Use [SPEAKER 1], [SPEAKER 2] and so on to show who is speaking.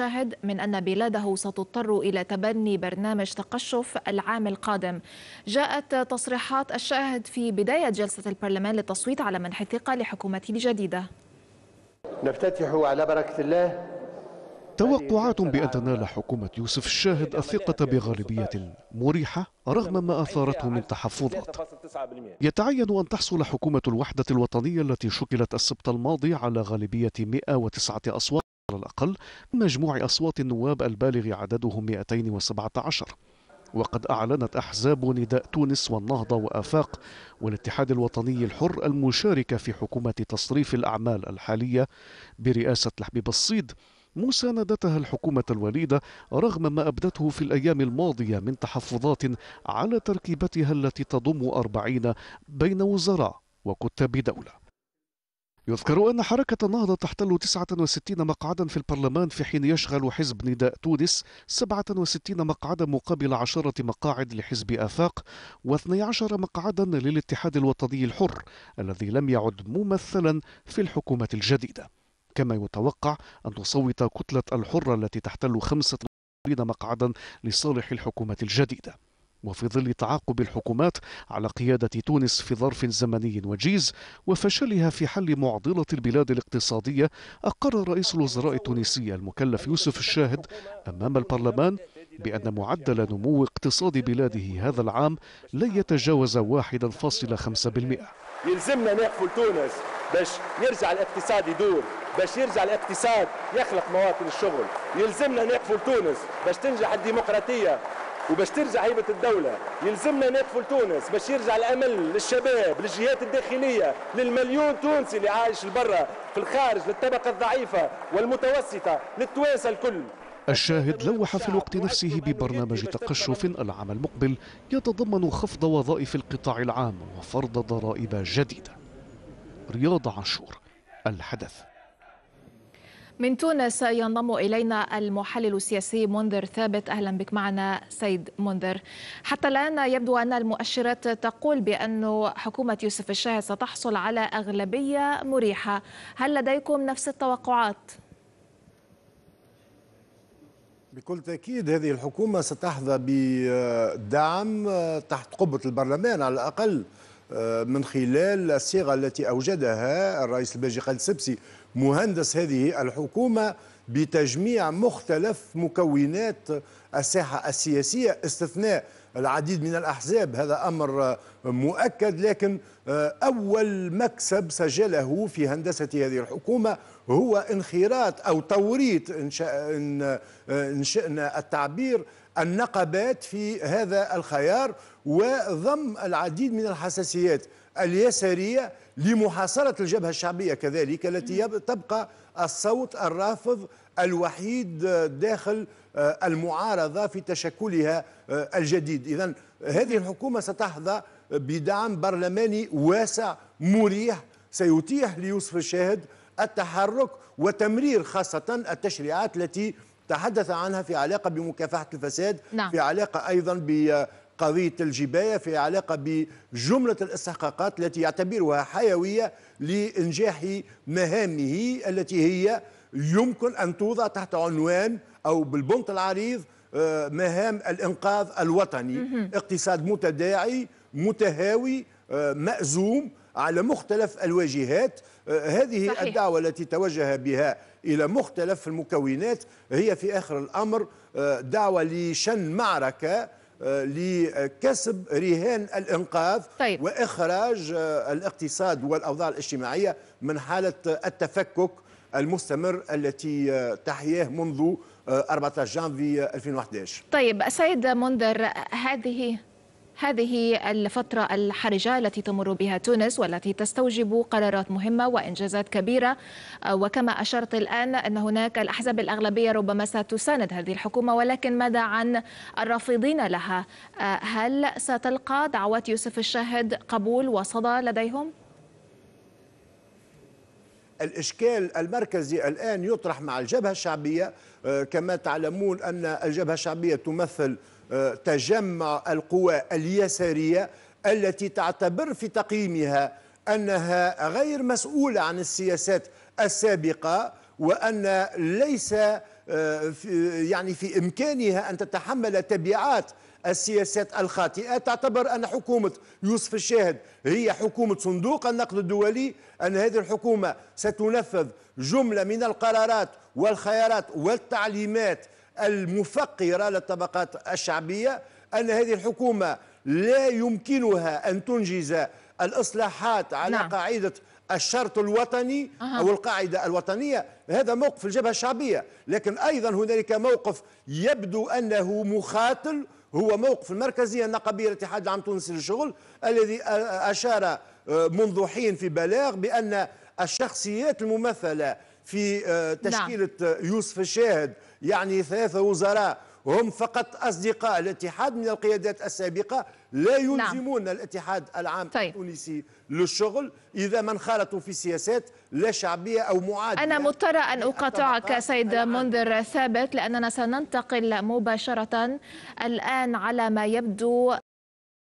[SPEAKER 1] شاهد من أن بلاده ستضطر إلى تبني برنامج تقشف العام القادم جاءت تصريحات الشاهد في بداية جلسة البرلمان للتصويت على منح الثقة لحكومته الجديدة
[SPEAKER 2] نفتتح على بركة الله
[SPEAKER 3] توقعات بأن تنال حكومة يوسف الشاهد الثقة بغالبية مريحة رغم ما أثارته من تحفظات يتعين أن تحصل حكومة الوحدة الوطنية التي شكلت السبت الماضي على غالبية 109 أصوات على الأقل من مجموع أصوات النواب البالغ عددهم 217 وقد أعلنت أحزاب نداء تونس والنهضة وآفاق والاتحاد الوطني الحر المشاركة في حكومة تصريف الأعمال الحالية برئاسة الحبيب الصيد مساندتها الحكومة الوليدة رغم ما أبدته في الأيام الماضية من تحفظات على تركيبتها التي تضم أربعين بين وزراء وكتاب دولة يذكر أن حركة النهضة تحتل 69 مقعدا في البرلمان في حين يشغل حزب نداء تونس 67 مقعدا مقابل 10 مقاعد لحزب آفاق و12 مقعدا للاتحاد الوطني الحر الذي لم يعد ممثلا في الحكومة الجديدة كما يتوقع أن تصوت كتلة الحرة التي تحتل 25 مقعدا لصالح الحكومة الجديدة وفي ظل تعاقب الحكومات على قيادة تونس في ظرف زمني وجيز وفشلها في حل معضلة البلاد الاقتصادية أقر رئيس الوزراء التونسي المكلف يوسف الشاهد أمام البرلمان بأن معدل نمو اقتصاد بلاده هذا العام لن يتجاوز 1.5%
[SPEAKER 2] يلزمنا نقفل تونس باش يرجع الاقتصاد يدور باش يرجع الاقتصاد يخلق مواطن الشغل يلزمنا نقفل تونس باش تنجح الديمقراطية وباش ترجع هيبه الدوله يلزمنا نقفل تونس باش يرجع الامل للشباب للجهات الداخليه للمليون تونسي اللي عايش لبرا في الخارج للطبقه الضعيفه والمتوسطه للتوانسه الكل
[SPEAKER 3] الشاهد لوح في الوقت نفسه ببرنامج تقشف العام المقبل يتضمن خفض وظائف القطاع العام وفرض ضرائب جديدة رياض عاشور الحدث
[SPEAKER 1] من تونس ينضم إلينا المحلل السياسي منذر ثابت أهلا بك معنا سيد منذر حتى الآن يبدو أن المؤشرات تقول بأن حكومة يوسف الشاه ستحصل على أغلبية مريحة هل لديكم نفس التوقعات؟
[SPEAKER 2] بكل تأكيد هذه الحكومة ستحظى بدعم تحت قبة البرلمان على الأقل آه، من خلال الصيغه التي اوجدها الرئيس الباجي خالد سبسي مهندس هذه الحكومه بتجميع مختلف مكونات الساحه السياسيه استثناء العديد من الأحزاب هذا أمر مؤكد لكن أول مكسب سجله في هندسة هذه الحكومة هو انخراط أو توريط إن, إن شئنا التعبير النقبات في هذا الخيار وضم العديد من الحساسيات اليسارية لمحاصرة الجبهة الشعبية كذلك التي تبقى الصوت الرافض الوحيد داخل آه، المعارضة في تشكلها آه، الجديد إذا هذه الحكومة ستحظى بدعم برلماني واسع مريح سيتيح ليوسف الشاهد التحرك وتمرير خاصة التشريعات التي تحدث عنها في علاقة بمكافحة الفساد نعم. في علاقة أيضا بقضية الجباية في علاقة بجملة الاستحقاقات التي يعتبرها حيوية لإنجاح مهامه التي هي يمكن أن توضع تحت عنوان أو بالبنط العريض آه، مهام الإنقاذ الوطني اقتصاد متداعي متهاوي آه، مأزوم على مختلف الواجهات آه، هذه صحيح. الدعوة التي توجه بها إلى مختلف المكونات هي في آخر الأمر دعوة لشن معركة لكسب رهان الإنقاذ طيب. وإخراج آه، الاقتصاد والأوضاع الاجتماعية من حالة التفكك المستمر التي آه، تحياه منذ 14 آه، جانفي 2011
[SPEAKER 1] طيب سيد منذر هذه هذه الفترة الحرجة التي تمر بها تونس والتي تستوجب قرارات مهمة وإنجازات كبيرة آه، وكما أشرت الآن أن هناك الأحزاب الأغلبية ربما ستساند هذه الحكومة ولكن ماذا عن الرافضين لها آه، هل ستلقى دعوات يوسف الشاهد قبول وصدى لديهم؟
[SPEAKER 2] الإشكال المركزي الآن يطرح مع الجبهة الشعبية آه، كما تعلمون أن الجبهة الشعبية تمثل آه، تجمع القوى اليسارية التي تعتبر في تقييمها أنها غير مسؤولة عن السياسات السابقة وأن ليس آه، يعني في إمكانها أن تتحمل تبعات السياسات الخاطئة تعتبر أن حكومة يوسف الشاهد هي حكومة صندوق النقد الدولي أن هذه الحكومة ستنفذ جملة من القرارات والخيارات والتعليمات المفقرة للطبقات الشعبية أن هذه الحكومة لا يمكنها أن تنجز الإصلاحات على نعم. قاعدة الشرط الوطني أه. أو القاعدة الوطنية هذا موقف الجبهة الشعبية لكن أيضا هنالك موقف يبدو أنه مخاتل هو موقف المركزيه النقابيه الاتحاد العام التونسي للشغل الذي اشار آه، منذ حين في بلاغ بان الشخصيات الممثله في آه، نعم. تشكيله نعم. يوسف الشاهد يعني ثلاثه وزراء هم فقط أصدقاء الاتحاد من القيادات السابقة لا نعم. يلزمون نعم. الاتحاد
[SPEAKER 1] العام طيب. التونسي
[SPEAKER 2] للشغل إذا ما انخرطوا في سياسات لا شعبية أو
[SPEAKER 1] معادية أنا مضطرة أن أقاطعك سيد منذر ثابت لأننا سننتقل مباشرة الآن على ما يبدو